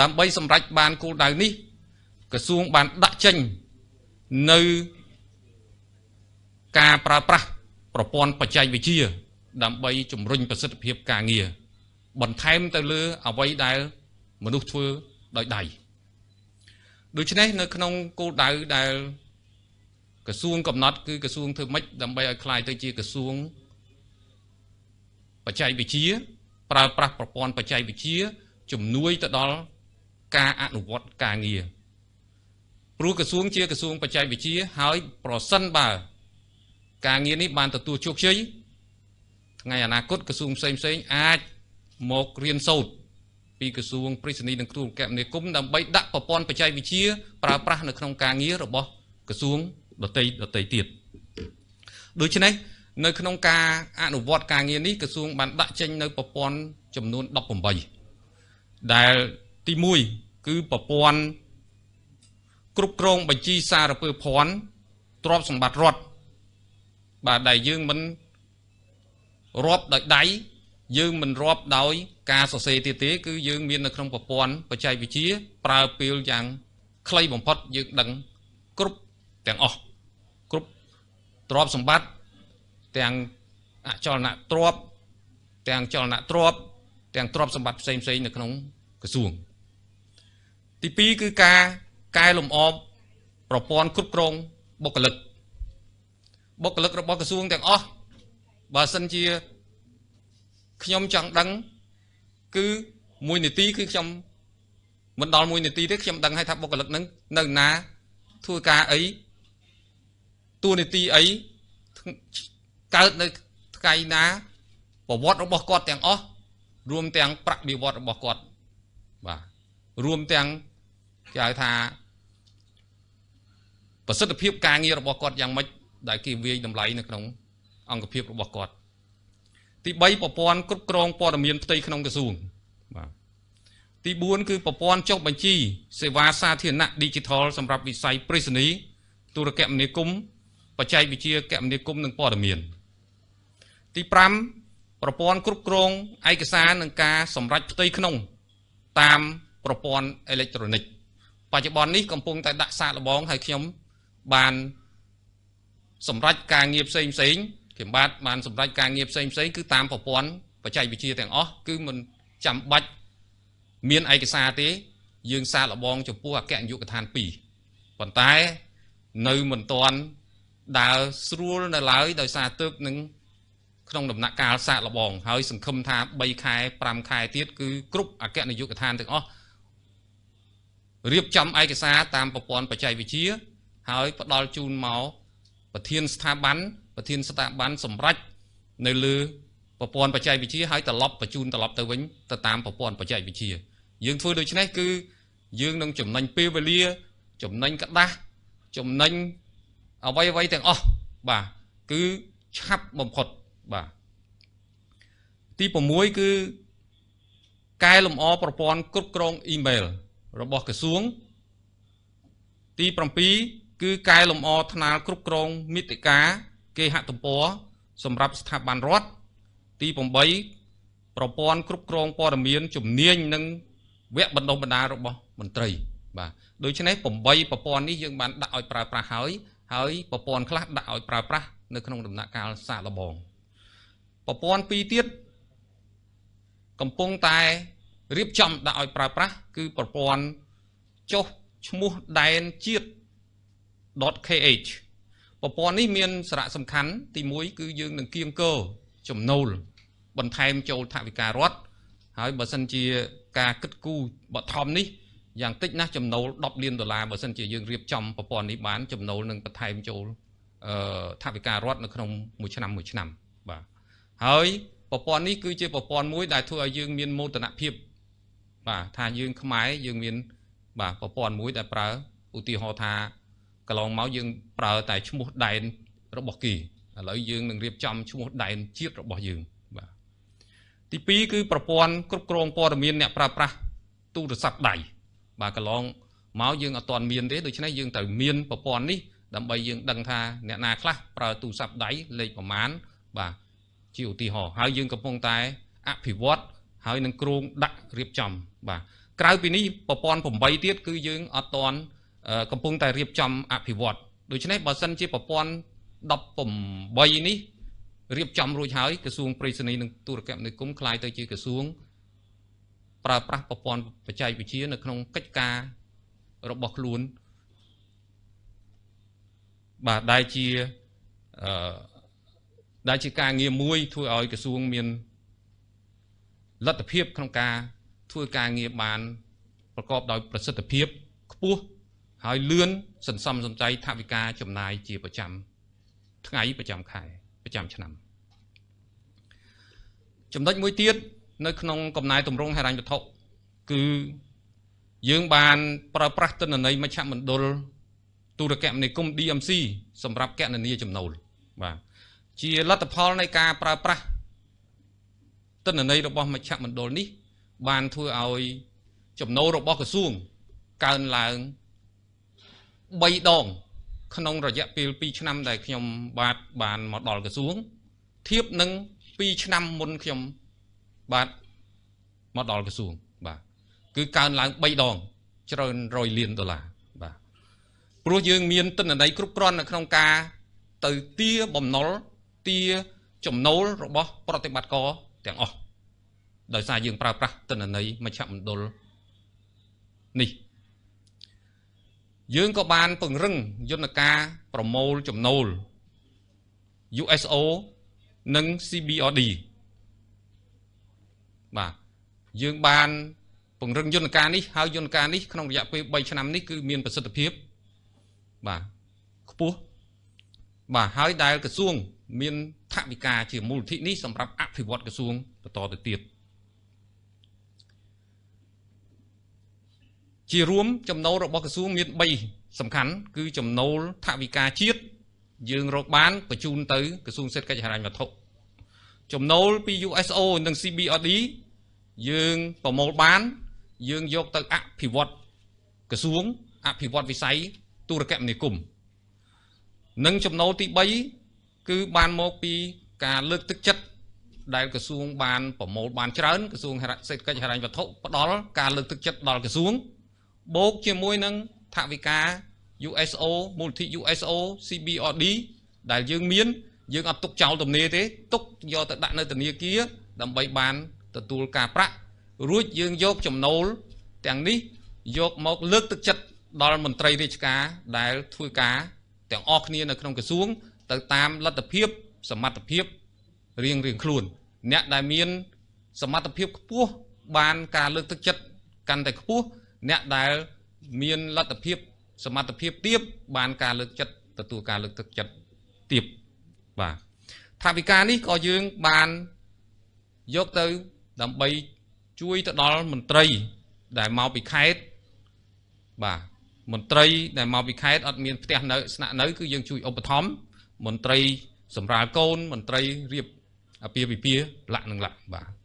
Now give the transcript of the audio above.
ដើម្បីសម្រេចបានគោលដៅនេះក្រសួងបានដាក់ចេញនៅការប្រើប្រាស់ប្រព័ន្ធបច្ចេកវិទ្យាដើម្បីជំរុញប្រសិទ្ធភាព ការងារ បន្ថែមទៅលើអ្វីដែលមនុស្សធ្វើដោយដៃដូច្នេះនៅក្នុងគោលដៅដែលក្រសួងកំណត់គឺក្រសួងធ្វើម៉េចដើម្បីឲ្យคลายទៅជា ក្រសួងបច្ចេកវិទ្យាប្រើប្រាស់ប្រព័ន្ធបច្ចេកវិទ្យាជំនួយទៅដល់ការអនុវត្តការងារព្រោះក្រសួងជាក្រសួងបច្ចេកវិទ្យាហើយប្រសិនបើការងារនេះបានទទួលជោគជ័យថ្ងៃអនាគតក្រសួងផ្សេងផ្សេងអាចមករៀនសូត្រពីក្រសួងប្រៃសណីនិងក្រសួងកមនាគមន៍ដើម្បីដាក់ប្រព័ន្ធបច្ចេកវិទ្យាប្រើប្រាស់នៅក្នុងការងាររបស់ ក្រសួងដតីដតីទៀតដូច្នេះនៅ ក្នុងការអនុវត្តការងារនេះក្រសួងបានដាក់ចេញនៅប្រព័ន្ធចំនួន18ដែលទី1គឺប្រព័ន្ធគ្រប់គ្រងបញ្ជីសារពើភ័ណ្ឌទ្រព្យសម្បត្តិរដ្ឋបាទដែលយើងមិនរាប់ដោយដៃយើងមិនរាប់ដោយការសរសេរទៀតទេគឺយើងមាននៅក្នុងប្រព័ន្ធបច្ចេកវិទ្យាប្រើពេលយ៉ាងខ្លីបំផុតយើងដឹងគ្រប់ទាំងអស់គ្រប់ទ្រព្យសម្បត្តិទាំងអចលនទ្រព្យទាំងចលនទ្រព្យទាំងទ្រព្យសម្បត្តិផ្សេងៗនៅក្នុងក្រសួងទី2គឺការកែលម្អប្រព័ន្ធគ្រប់គ្រងបុគ្គលិកបុគ្គលិករបស់ក្រសួងទាំងអស់បើសិនជាខ្ញុំចង់ដឹងគឺ1នាទីគឺខ្ញុំមិនដល់1នាទីទេខ្ញុំដឹងហើយថាបុគ្គលិកនឹងនៅណាធ្វើការអីតួនាទីអីកើតនៅថ្ងៃណាប្រវត្តិរបស់គាត់ទាំងអស់រួមទាំងប្រាក់បៀវត្សរបស់គាត់បាទរួមទាំងគេហៅថាប្រសិទ្ធភាពការងាររបស់គាត់យ៉ាងម៉េចដែលគេវាយតម្លៃនៅក្នុង អង្គភាពរបស់គាត់ទី3ប្រព័ន្ធគ្រប់គ្រងព័ត៌មានផ្ទៃក្នុងក្រសួងបាទទី4គឺប្រព័ន្ធចុះបញ្ជី សេវាសាធារណៈ Digital សម្រាប់វិស័យប្រេសនីទូរគមនាគមន៍បច្ចេកវិទ្យាគមនាគមន៍និងព័ត៌មាន ទី5ប្រព័ន្ធគ្រប់គ្រងឯកសារនិងការសម្រេចផ្ទៃក្នុង តាមប្រព័ន្ធអេເລັກត្រូនិកបច្ចុប្បន្ននេះកំពុងតែដាក់សាកល្បងហើយខ្ញុំបានសម្រាប់ការងារផ្សេងផ្សេងខ្ញុំបាទបានសម្រាប់ការងារផ្សេងផ្សេងគឺតាមប្រព័ន្ធបច្ចេកវិទ្យាទាំងអស់គឺមិនចាំបាច់មានឯកសារទេ យើងសាកល្បងចំពោះអគ្គនាយកដ្ឋាន2ប៉ុន្តែនៅមិនទាន់ដើរស្រួលនៅឡើយដោយសារទឹកនឹងក្នុង ដំណាក់កាលសាកល្បងហើយសង្ឃឹមថា3ខែ5ខែទៀតគឺគ្រប់អគ្គនាយកដ្ឋានទាំងអស់រៀបចំឯកសារតាមប្រព័ន្ធបច្ចេកវិទ្យាហើយផ្ដល់ជូនមកប្រធានស្ថាប័នប្រធានស្ថាប័នសម្រេចនៅលើប្រព័ន្ធបច្ចេកវិទ្យាហើយត្រឡប់បញ្ជូនត្រឡប់ទៅវិញទៅតាមប្រព័ន្ធបច្ចេកវិទ្យាយើងធ្វើដូច្នេះគឺយើងនឹងចំណេញពេលវេលាចំណេញกระដាស់ចំណេញអ្វីអ្វីទាំងអស់បាទគឺឆាប់បំផុតបាទទី6គឺកែលម្អប្រព័ន្ធគ្រប់គ្រងអ៊ីមែលរបស់ក្រសួងទី7គឺកែលម្អថ្នាលគ្រប់គ្រងមិតិកាគេហទំព័រសម្រាប់ស្ថាប័នរដ្ឋទី8ប្រព័ន្ធគ្រប់គ្រងព័ត៌មាន ជំនាញនិងវគ្គបណ្ដុះបណ្ដាលរបស់មន្ត្រីបាទដូច្នេះ8ប្រព័ន្ធនេះយើងបានដាក់ឲ្យប្រើប្រាស់ហើយហើយប្រព័ន្ធខ្លះដាក់ឲ្យប្រើប្រាស់នៅក្នុងដំណាក់កាលសាកល្បងប្រព័ន្ធ2ទៀតកំពុងតែរៀបចំដាក់ឲ្យប្រើប្រាស់គឺប្រព័ន្ធចុះឈ្មោះដែនជាតិ .kh ប្រព័ន្ធនេះមានសារៈសំខាន់ទី1គឺយើងនឹងគៀងគរចំណូលបន្ថែមចូលថវិការដ្ឋហើយបើសិនជាការគិតគូរបឋមនេះយ៉ាងតិចណាស់ចំណូល10លានដុល្លារបើសិនជាយើងរៀបចំប្រព័ន្ធនេះបានចំណូលនឹងបន្ថែមចូលអឺថវិការដ្ឋនៅក្នុងមួយឆ្នាំមួយឆ្នាំបាទហើយប្រព័ន្ធនេះគឺជាប្រព័ន្ធមួយដែលធ្វើឲ្យយើងមានមោទនភាពបាទថាយើងខ្មែរយើងមាន បាទប្រព័ន្ធមួយដែលប្រើឧទាហរណ៍ថាកន្លងមកយើងប្រើតែឈ្មោះដែនរបស់គេឥឡូវយើងនឹងរៀបចំឈ្មោះដែនជាតិរបស់យើងបាទទី2គឺប្រព័ន្ធគ្រប់គ្រងព័ត៌មានអ្នកប្រើប្រាស់ទូរស័ព្ទដៃបាទកន្លងមកយើងអត់ទាន់មានទេដូច្នេះយើងត្រូវមានប្រព័ន្ធនេះដើម្បីយើងដឹងថាអ្នកណាខ្លះប្រើទូរស័ព្ទដៃលេខប្រមាណបាទជាឧទាហរណ៍ហើយយើងកំពុងតែ អភិវឌ្ឍហើយនឹងគ្រោងដាក់រៀបចំបាទក្រៅពីនេះប្រព័ន្ធ8ទៀតគឺយើងអត់តន់កំពុងតែរៀបចំអភិវឌ្ឍដូច្នេះបើសិនជាប្រព័ន្ធ18នេះរៀបចំរួចហើយក្រសួងប្រៃសណីនិងទូរគមនាគមន៍คล้ายទៅជាក្រសួងប្រើប្រាស់ប្រព័ន្ធបច្ចេកវិទ្យានៅក្នុងកិច្ចការរបស់ខ្លួន បាទដែលជាអឺដែលជាការងារមួយធ្វើឲ្យក្រសួងមានលទ្ធភាពក្នុងការធ្វើការងារបានប្រកបដោយប្រសិទ្ធភាពខ្ពស់ហើយលឿនសន្សំសំចៃថវិកាចំណាយ ជាប្រចាំ ថ្ងៃប្រចាំខែប្រចាំឆ្នាំ ចំណុចមួយទៀតនៅក្នុងកំណែតម្រង់ហិរញ្ញវត្ថុគឺយើងបាន ប្រើប្រាស់ទិន្នន័យមជ្ឈមណ្ឌលទូរគមនាគមន៍ DMC សម្រាប់កណនីចំណូលបាទជាលទ្ធផលនៃការប្រើប្រាស់ទិន្នន័យរបស់មជ្ឈមណ្ឌលនេះបានធ្វើឲ្យចំណូលរបស់ក្រសួងកើនឡើង3ដង ក្នុងរយៈពេល2ឆ្នាំ ដែលខ្ញុំបាទបានមកដល់ក្រសួងធៀបនឹង2ឆ្នាំមុនខ្ញុំបាទមកដល់ក្រសួងបាទគឺកើនឡើង3ដងច្រើន100លានដុល្លារបាទព្រោះយើងមានទិន្នន័យគ្រប់គ្រាន់នៅក្នុង ការ ទៅទាបំណុលទាចំណូលរបស់ប្រតិបត្តិករទាំងអស់ដោយសារយើងប្រើប្រាស់ទិន្នន័យមជ្ឈមណ្ឌលនេះយើងក៏បានពង្រឹងយន្តការប្រមូលចំណូល USO និង CBRD បាទយើងបានពង្រឹងយន្តការនេះហើយយន្តការនេះក្នុងរយៈពេល3ឆ្នាំនេះគឺមាន ប្រសិទ្ធភាព បាទខ្ពស់បាទហើយដែលក្រសួងមានថវិកាជាមូលនិធិនេះសម្រាប់អភិវឌ្ឍក្រសួងបន្តទៅទៀតជារួមចំណូលរបស់ក្រសួងមាន3សំខាន់គឺចំណូលថវិកាជាតិយើងរកបានបញ្ជូនទៅក្រសួងសេដ្ឋកិច្ចហិរញ្ញវត្ថុចំណូលពី USO និង CBRD យើងប្រមូលបានយើងយកទៅអភិវឌ្ឍក្រសួងអភិវឌ្ឍវិស័យទូរគមនាគមន៍និងចំណូលទី3គឺបានមកពីការលើកទឹកចិត្តដែលក្រសួងបានប្រមូលបានច្រើនក្រសួងសេដ្ឋកិច្ចហិរញ្ញវត្ថុផ្ដល់ការលើកទឹកចិត្តដល់ក្រសួងបូកជាមួយនឹងថវិកា USO មូលនិធិ USO CBRD ដែលយើងមានយើងអត់ទុកចោលទំនេរទេ ទុកយកទៅដាក់នៅធនាគារដើម្បីបានទទួលការប្រាក់រួចយើងយកចំណូល ទាំងនេះ យកមកលើកទឹកចិត្តដល់មន្ត្រីរាជការ ដែលធ្វើការទាំងអស់គ្នានៅក្នុងក្រសួង ទៅតាមលទ្ធភាព សមត្ថភាពរៀងរៀងខ្លួន អ្នកដែលមាន សមត្ថភាពខ្ពស់បានការលើកទឹកចិត្តកាន់តែខ្ពស់អ្នកដែលមានលទ្ធភាពសមត្ថភាពទៀបបានការលើកចិត្តទទួលការលើកទឹកចិត្តទៀបបាទថាវិការនេះក៏យើងបានយកទៅដើម្បីជួយទៅដល់មន្ត្រីដែលមកពីខេត្តបាទមន្ត្រីដែលមកពីខេត្តអត់មានផ្ទះនៅស្នាក់នៅគឺយើងជួយឧបត្ថម្ភមន្ត្រីសម្រាលកូនមន្ត្រីរៀបអាពាហ៍ពិពាហ៍លក្ខនឹងលក្ខបាទ